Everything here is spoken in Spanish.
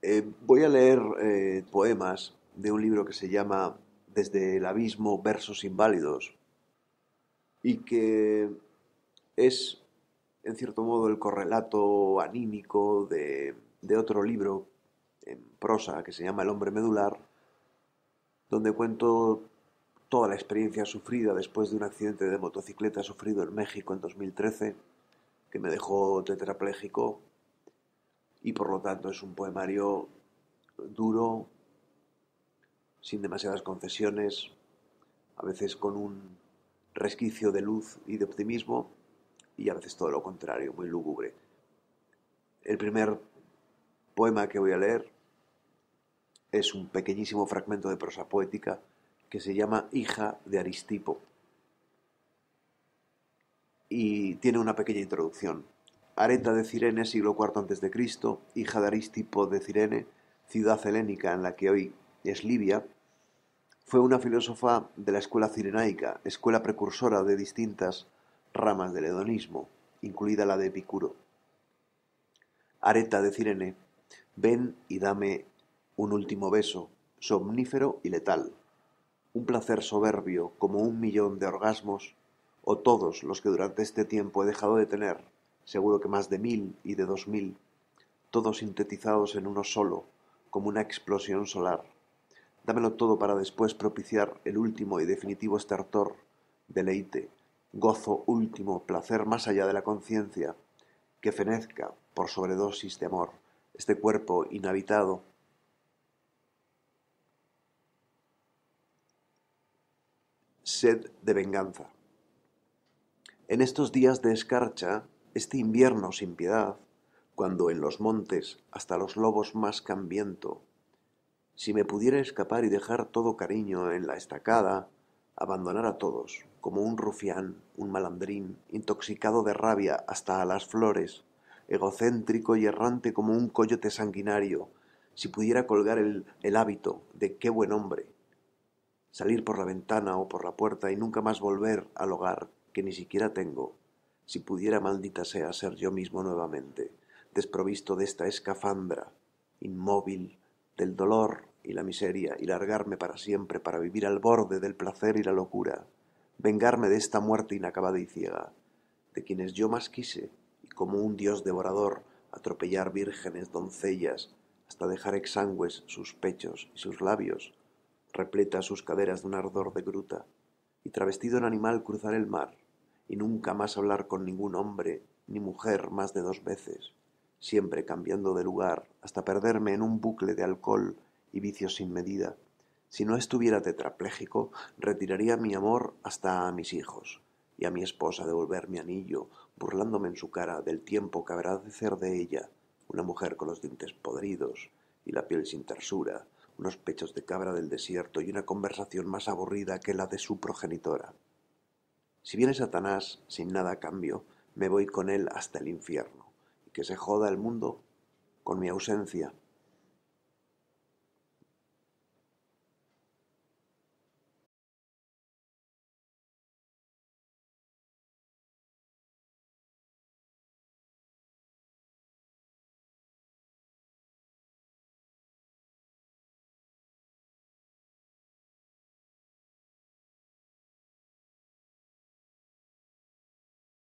Eh, voy a leer eh, poemas de un libro que se llama Desde el abismo, versos inválidos, y que es, en cierto modo, el correlato anímico de, de otro libro en prosa que se llama El hombre medular, donde cuento toda la experiencia sufrida después de un accidente de motocicleta sufrido en México en 2013, que me dejó tetrapléjico y por lo tanto es un poemario duro, sin demasiadas concesiones, a veces con un resquicio de luz y de optimismo y a veces todo lo contrario, muy lúgubre. El primer poema que voy a leer es un pequeñísimo fragmento de prosa poética que se llama Hija de Aristipo y tiene una pequeña introducción Areta de Cirene, siglo IV a.C., hija de Aristipo de Cirene, ciudad helénica en la que hoy es Libia, fue una filósofa de la escuela cirenaica, escuela precursora de distintas ramas del hedonismo, incluida la de Epicuro. Areta de Cirene, ven y dame un último beso, somnífero y letal, un placer soberbio como un millón de orgasmos, o todos los que durante este tiempo he dejado de tener seguro que más de mil y de dos mil, todos sintetizados en uno solo, como una explosión solar. Dámelo todo para después propiciar el último y definitivo estertor, deleite, gozo último, placer más allá de la conciencia, que fenezca por sobredosis de amor este cuerpo inhabitado. Sed de venganza. En estos días de escarcha, este invierno sin piedad, cuando en los montes hasta los lobos más cambiento, si me pudiera escapar y dejar todo cariño en la estacada, abandonar a todos, como un rufián, un malandrín, intoxicado de rabia hasta a las flores, egocéntrico y errante como un coyote sanguinario, si pudiera colgar el, el hábito de qué buen hombre, salir por la ventana o por la puerta y nunca más volver al hogar que ni siquiera tengo, si pudiera, maldita sea, ser yo mismo nuevamente, desprovisto de esta escafandra, inmóvil, del dolor y la miseria, y largarme para siempre para vivir al borde del placer y la locura, vengarme de esta muerte inacabada y ciega, de quienes yo más quise, y como un dios devorador, atropellar vírgenes, doncellas, hasta dejar exangües sus pechos y sus labios, repleta sus caderas de un ardor de gruta, y travestido en animal cruzar el mar, y nunca más hablar con ningún hombre ni mujer más de dos veces, siempre cambiando de lugar, hasta perderme en un bucle de alcohol y vicios sin medida. Si no estuviera tetrapléjico, retiraría mi amor hasta a mis hijos y a mi esposa devolver mi anillo, burlándome en su cara del tiempo que habrá de ser de ella, una mujer con los dientes podridos y la piel sin tersura, unos pechos de cabra del desierto y una conversación más aburrida que la de su progenitora. Si viene Satanás sin nada a cambio, me voy con él hasta el infierno, y que se joda el mundo con mi ausencia.